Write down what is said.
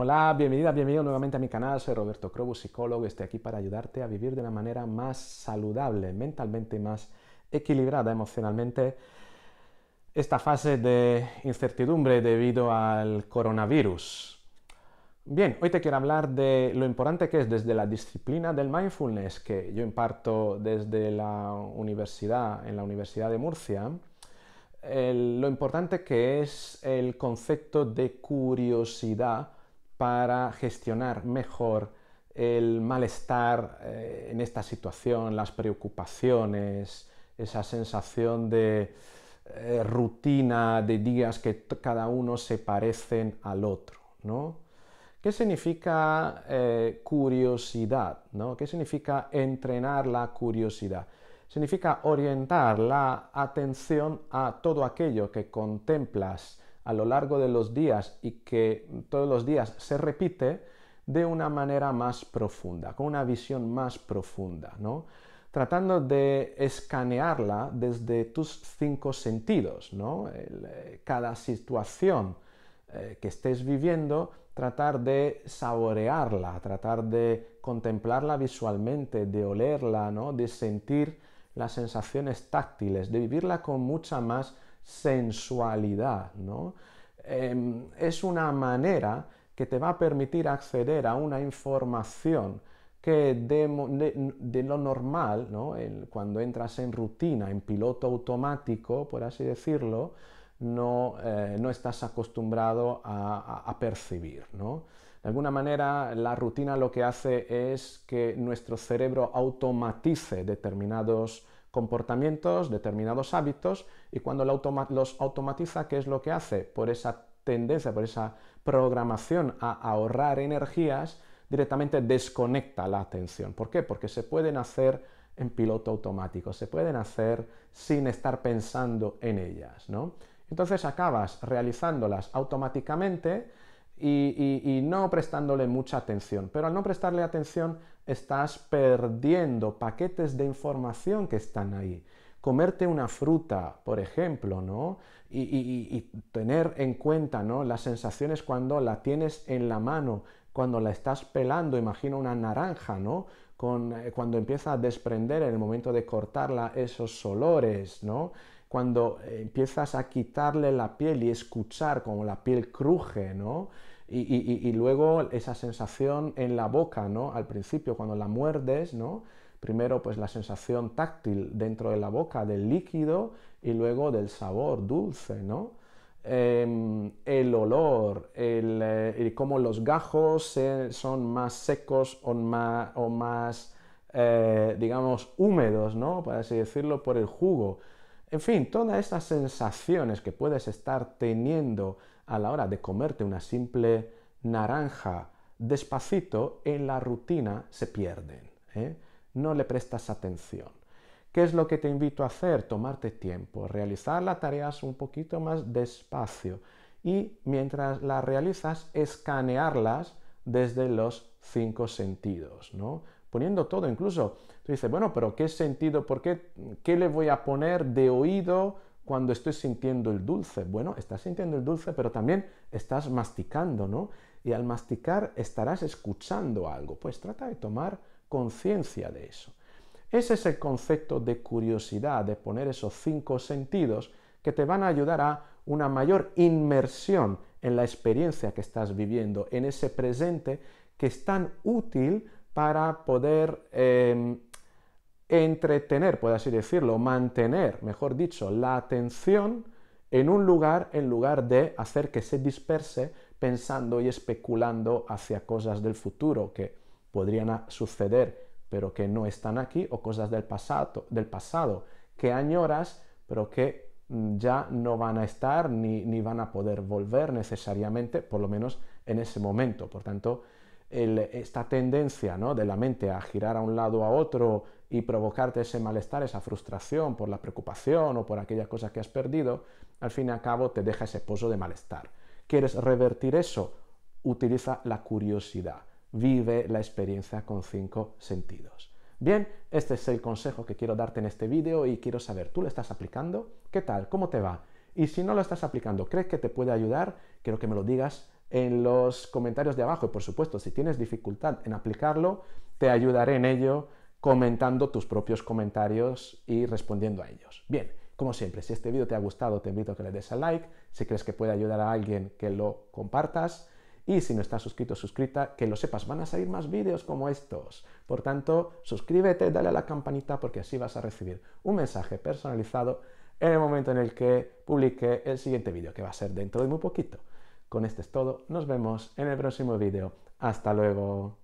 Hola, bienvenida, bienvenido nuevamente a mi canal. Soy Roberto Crobus, psicólogo. Estoy aquí para ayudarte a vivir de una manera más saludable, mentalmente y más equilibrada emocionalmente. Esta fase de incertidumbre debido al coronavirus. Bien, hoy te quiero hablar de lo importante que es desde la disciplina del mindfulness que yo imparto desde la universidad, en la Universidad de Murcia, lo importante que es el concepto de curiosidad para gestionar mejor el malestar eh, en esta situación, las preocupaciones, esa sensación de eh, rutina de días que cada uno se parecen al otro, ¿no? ¿Qué significa eh, curiosidad? ¿no? ¿Qué significa entrenar la curiosidad? Significa orientar la atención a todo aquello que contemplas a lo largo de los días y que todos los días se repite de una manera más profunda, con una visión más profunda, ¿no? tratando de escanearla desde tus cinco sentidos, ¿no? Eh, cada situación eh, que estés viviendo, tratar de saborearla, tratar de contemplarla visualmente, de olerla, ¿no? De sentir las sensaciones táctiles, de vivirla con mucha más sensualidad, ¿no? Em, es una manera que te va a permitir acceder a una información que de, lo normal, cuando entras en rutina, en piloto automático, por así decirlo, no, eh, estás acostumbrado a, percibir. De alguna manera, la rutina lo que hace es que nuestro cerebro automatice determinados comportamientos, determinados hábitos, y cuando los automatiza, ¿qué es lo que hace? Por esa tendencia, por esa programación a ahorrar energías, directamente desconecta la atención. ¿Por qué? Porque se pueden hacer en piloto automático, se pueden hacer sin estar pensando en ellas, ¿no? Entonces acabas realizándolas automáticamente y, y, no prestándole mucha atención. Pero al no prestarle atención estás perdiendo paquetes de información que están ahí. Comerte una fruta, por ejemplo, ¿no? Y, tener en cuenta ¿no? las sensaciones cuando la tienes en la mano, cuando la estás pelando, imagina una naranja, ¿no? Eh, cuando empieza a desprender en el momento de cortarla esos olores, ¿no? Cuando eh, empiezas a quitarle la piel y escuchar como la piel cruje, ¿no? Y, luego esa sensación en la boca, ¿no? Al principio, cuando la muerdes, ¿no? Primero, pues la sensación táctil dentro de la boca del líquido y luego del sabor dulce, ¿no? Em, el olor, el, eh, cómo los gajos son más secos o más, o más eh, digamos, húmedos, ¿no? Por así decirlo, por el jugo. En fin, todas estas sensaciones que puedes estar teniendo a la hora de comerte una simple naranja despacito en la rutina se pierden. ¿eh? No le prestas atención. ¿Qué es lo que te invito a hacer? Tomarte tiempo, realizar las tareas un poquito más despacio y mientras las realizas escanearlas desde los cinco sentidos, ¿no? Poniendo todo, incluso tú dices, bueno, pero ¿qué sentido? ¿Por qué? ¿Qué le voy a poner de oído? cuando estés sintiendo el dulce? Bueno, estás sintiendo el dulce, pero también estás masticando, ¿no? Y al masticar estarás escuchando algo. Pues trata de tomar conciencia de eso. Ese es el concepto de curiosidad, de poner esos cinco sentidos que te van a ayudar a una mayor inmersión en la experiencia que estás viviendo, en ese presente que es tan útil para poder em, entretener, puede así decirlo, mantener, mejor dicho, la atención en un lugar en lugar de hacer que se disperse pensando y especulando hacia cosas del futuro que podrían suceder pero que no están aquí o cosas del pasado, del pasado que añoras pero que mm, ya no van a estar ni, ni van a poder volver necesariamente, por lo menos en ese momento. Por tanto, esta tendencia de la mente a girar a un lado o a otro y provocarte ese malestar, esa frustración por la preocupación o por aquella cosa que has perdido, al fin y al cabo te deja ese pozo de malestar. ¿Quieres revertir eso? Utiliza la curiosidad. Vive la experiencia con cinco sentidos. Bien, este es el consejo que quiero darte en este vídeo y quiero saber, ¿tú lo estás aplicando? ¿Qué tal? ¿Cómo te va? Y si no lo estás aplicando, ¿crees que te puede ayudar? Quiero que me lo digas en los comentarios de abajo. Y por supuesto, si tienes dificultad en aplicarlo, te ayudaré en ello comentando tus propios comentarios y respondiendo a ellos. Bien, como siempre, si este vídeo te ha gustado, te invito a que le des a like. Si crees que puede ayudar a alguien, que lo compartas. Y si no estás suscrito, suscrita, que lo sepas, van a salir más vídeos como estos. Por tanto, suscríbete, dale a la campanita porque así vas a recibir un mensaje personalizado en el momento en el que publique el siguiente vídeo, que va a ser dentro de muy poquito. Con esto es todo, nos vemos en el próximo vídeo. ¡Hasta luego!